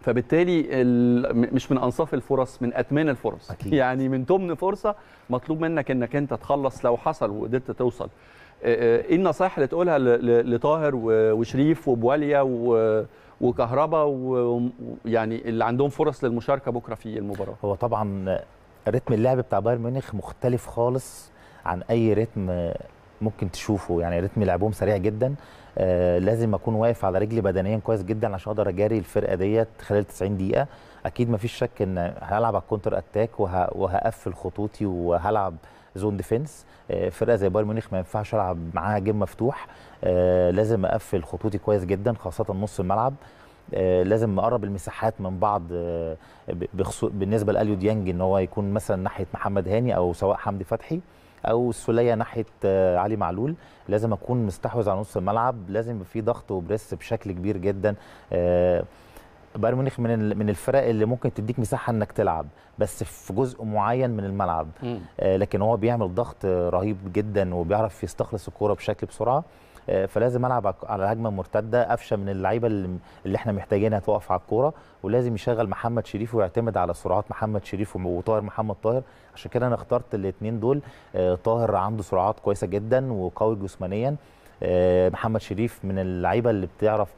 فبالتالي مش من انصاف الفرص من اتمان الفرص أكيد. يعني من ضمن فرصه مطلوب منك انك انت تخلص لو حصل وقدرت توصل آه، آه، ايه النصائح اللي تقولها لطاهر وشريف وبواليا و وكهرباء ويعني اللي عندهم فرص للمشاركه بكره في المباراه هو طبعا رتم اللعب بتاع بايرن ميونخ مختلف خالص عن اي رتم ممكن تشوفه يعني رتم لعبهم سريع جدا آه لازم اكون واقف على رجلي بدنيا كويس جدا عشان اقدر اجاري الفرقه ديت خلال 90 دقيقه اكيد مفيش شك ان هلعب على الكونتر اتاك وه... وهقفل خطوطي وهلعب زون ديفنس آه فرقه زي بايرن ميونخ ما ينفعش العب معاها جيم مفتوح آه لازم اقفل خطوطي كويس جدا خاصه نص الملعب آه، لازم اقرب المساحات من بعض آه، بالنسبه لاليو ديانج ان هو يكون مثلا ناحيه محمد هاني او سواء حمدي فتحي او السوليه ناحيه آه، علي معلول لازم اكون مستحوذ على نص الملعب لازم يبقى في ضغط وبريس بشكل كبير جدا آه، بايرن ميونخ من من الفرق اللي ممكن تديك مساحه انك تلعب بس في جزء معين من الملعب آه، لكن هو بيعمل ضغط رهيب جدا وبيعرف يستخلص الكوره بشكل بسرعه آه، فلازم العب على هجمه مرتده قفشه من اللعيبه اللي احنا محتاجينها توقف على الكوره ولازم يشغل محمد شريف ويعتمد على سرعات محمد شريف وطاهر محمد طاهر عشان كده انا اخترت الاثنين دول آه، طاهر عنده سرعات كويسه جدا وقوي جسمانيا آه، محمد شريف من اللعيبه اللي بتعرف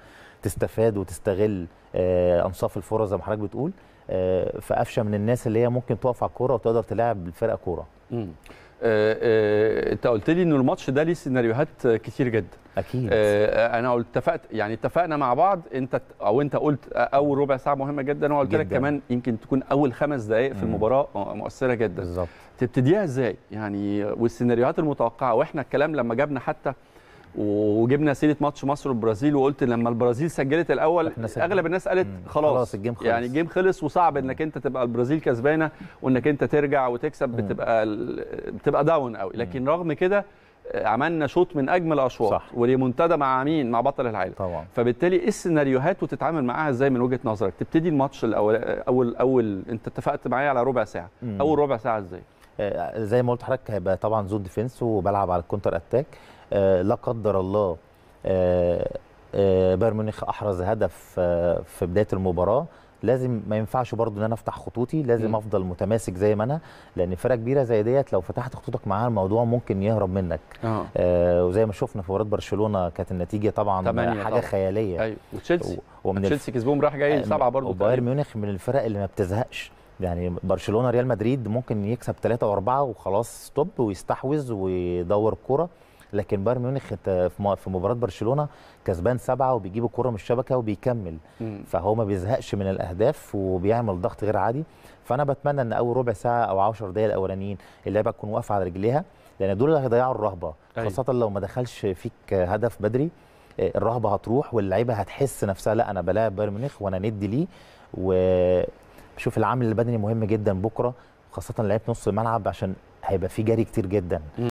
تستفاد وتستغل انصاف الفرص زي ما حضرتك بتقول آه، في قفشه من الناس اللي هي ممكن تقف على الكوره وتقدر تلعب الفرقه كوره آه، آه، انت قلت لي ان الماتش ده ليه سيناريوهات كتير جدا اكيد انا انا اتفقت يعني اتفقنا مع بعض انت او انت قلت اول ربع ساعه مهمه جدا وانا قلت لك كمان يمكن تكون اول خمس دقائق في المباراه مؤثره جدا بالظبط تبتديها ازاي يعني والسيناريوهات المتوقعه واحنا الكلام لما جبنا حتى آه وجبنا سيره ماتش مصر والبرازيل وقلت لما البرازيل سجلت الاول اغلب الناس قالت خلاص, خلاص الجيم خلص. يعني الجيم خلص وصعب انك انت تبقى البرازيل كسبانه وانك انت ترجع وتكسب بتبقى بتبقى داون قوي لكن رغم كده آه، عملنا شوط من اجمل الاشواط وريمونتادا مع مين مع بطل العالم طبعا فبالتالي ايه السيناريوهات وتتعامل معاها ازاي من وجهه نظرك تبتدي الماتش الاول اول اول انت اتفقت معايا على ربع ساعه مم. اول ربع ساعه ازاي آه، زي ما قلت حضرتك هيبقى طبعا زون ديفنس وبلعب على الكونتر اتاك آه، لا قدر الله آه، آه، بايرن ميونخ احرز هدف في بدايه المباراه لازم ما ينفعش برضو ان انا افتح خطوطي لازم افضل متماسك زي ما انا لان فرقه كبيره زي ديت لو فتحت خطوطك معاها الموضوع ممكن يهرب منك آه. آه وزي ما شفنا في مباراه برشلونه كانت النتيجه طبعا حاجه طبعا. خياليه ايوه وتشيلسي ومن تشيلسي كسبهم راح جاي سبعه برضو وبايرن ميونخ من الفرق اللي ما بتزهقش يعني برشلونه ريال مدريد ممكن يكسب ثلاثه واربعه وخلاص ستوب ويستحوذ ويدور كوره لكن بايرن ميونخ في مباراه برشلونه كسبان سبعه وبيجيب الكره من الشبكه وبيكمل فهو ما بيزهقش من الاهداف وبيعمل ضغط غير عادي فانا بتمنى ان اول ربع ساعه او 10 دقائق الاولانيين اللعيبه تكون واقفه على رجليها لان دول اللي هيضيعوا الرهبه أي. أيوة. خاصه لو ما دخلش فيك هدف بدري آه، الرهبه هتروح واللعيبه هتحس نفسها لا انا بلاعب بايرن ميونخ وانا ندي ليه وشوف العامل البدني مهم جدا بكره خاصه لعيبه نص الملعب عشان هيبقى في جري كتير جدا